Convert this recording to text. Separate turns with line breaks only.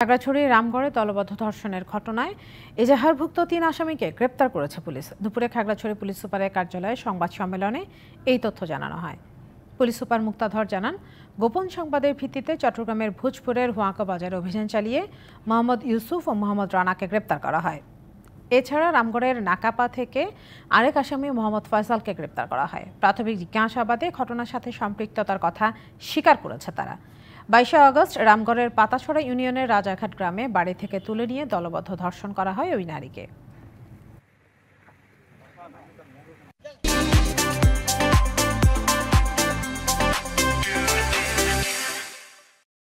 খাগড়াছড়ি রামগড়ে দলবদ্ধ ধর্ষণের ঘটনায় এজাহারভুক্ত তিন আসামিকে গ্রেপ্তার করেছে পুলিশ দুপুরে খাগড়াছড়ি পুলিশ সুপারের কার্যালয়ে সংবাদ সম্মেলনে এই তথ্য জানানো হয় পুলিশ সুপার মুক্তাধর জানান গোপন সংবাদের ভিত্তিতে চট্টগ্রামের ভোজপুরের হুয়াঁকা বাজারে অভিযান চালিয়ে মোহাম্মদ ইউসুফ ও মোহাম্মদ রানাকে গ্রেপ্তার করা হয় এছাড়া রামগড়ের নাকাপা থেকে আরেক আসামি মোহাম্মদ ফয়সালকে গ্রেপ্তার করা হয় প্রাথমিক জিজ্ঞাসাবাদে ঘটনার সাথে সম্পৃক্ততার কথা স্বীকার করেছে তারা বাইশে আগস্ট রামগড়ের পাতাছড়া ইউনিয়নের রাজাঘাট গ্রামে বাড়ি থেকে তুলে নিয়ে দলবদ্ধ ধর্ষণ করা হয় ওই নারীকে